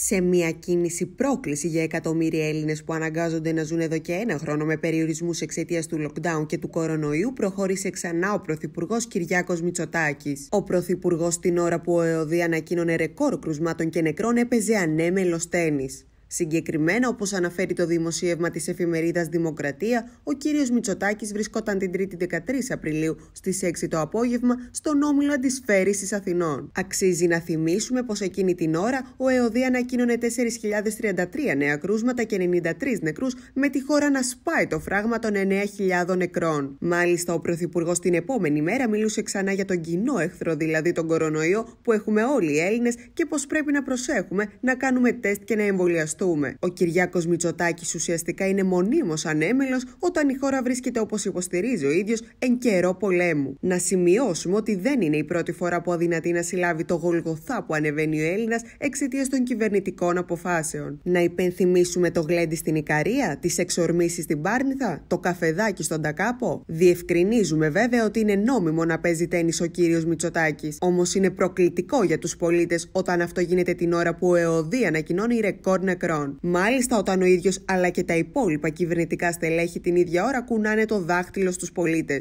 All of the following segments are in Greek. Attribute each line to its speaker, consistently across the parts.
Speaker 1: σε μια κίνηση πρόκληση για εκατομμύρια Έλληνες που αναγκάζονται να ζουν εδώ και ένα χρόνο με περιορισμούς εξαιτίας του lockdown και του κορονοϊού, προχώρησε ξανά ο Πρωθυπουργός Κυριάκος Μητσοτάκης. Ο Πρωθυπουργός, την ώρα που ο ΕΟΔΗ ανακοίνωνε ρεκόρ κρουσμάτων και νεκρών, έπαιζε ανέμελος τέννη. Συγκεκριμένα, όπως αναφέρει το δημοσίευμα της εφημερίδας Δημοκρατία, ο κύριος Μητσοτάκης βρισκόταν την 3η 13 Απριλίου στις 6 το απόγευμα στον όμιλο τη Αθηνών. Αξίζει να θυμίσουμε πως εκείνη την ώρα ο ΕΟΔΗ ανακοίνωνε 4.033 νέα κρούσματα και 93 νεκρούς, με τη χώρα να σπάει το φράγμα των 9.000 νεκρών. Μάλιστα, ο Πρωθυπουργός την επόμενη μέρα μιλούσε ξανά για τον κοινό εχθρό, δηλαδή τον κορονοϊό που έχουμε όλοι οι Έλληνες και πως πρέπει να προσέχουμε να κάνουμε τεστ και να εμβολιαστούμε ο Κυριάκος Μητσοτάκης ουσιαστικά είναι μονίμως ανέμελος όταν η χώρα βρίσκεται όπως υποστηρίζει ο ίδιος εν καιρό πολέμου. Να σημειώσουμε ότι δεν είναι η πρώτη φορά που αδυνατεί να συλλάβει το γολγοθά που ανεβαίνει ο Έλληνας εξαιτίας των κυβερνητικών αποφάσεων. Να υπενθυμίσουμε το γλέντι στην Ικαρία, τις εξορμήσεις στην Πάρνηθα, το καφεδάκι στον Τακάπο. Διευκρινίζουμε βέβαια ότι είναι νόμιμο να παίζει τέννη ο κύριος Μητσοτάκης. Όμως είναι προκλητικό για τους πολίτες όταν αυτό γίνεται την ώρα που ο ΕΟΔΗ ανακοινώνει ρεκόρ νεκρό. Μάλιστα, όταν ο ίδιος αλλά και τα υπόλοιπα κυβερνητικά στελέχη την ίδια ώρα κουνάνε το δάχτυλο στους πολίτες.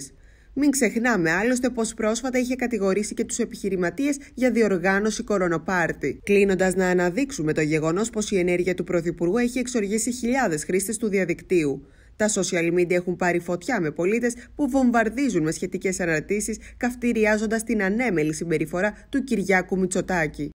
Speaker 1: Μην ξεχνάμε άλλωστε πως πρόσφατα είχε κατηγορήσει και τους επιχειρηματίες για διοργάνωση κορονοπάρτη. Κλείνοντας, να αναδείξουμε το γεγονός πως η ενέργεια του Πρωθυπουργού έχει εξοργήσει χιλιάδες χρήστες του διαδικτύου. Τα social media έχουν πάρει φωτιά με πολίτες που βομβαρδίζουν με σχετικές αναρτήσεις, καυτηριάζοντας την ανέμελη συμπεριφορά του Κυριάκου Μητσοτάκη.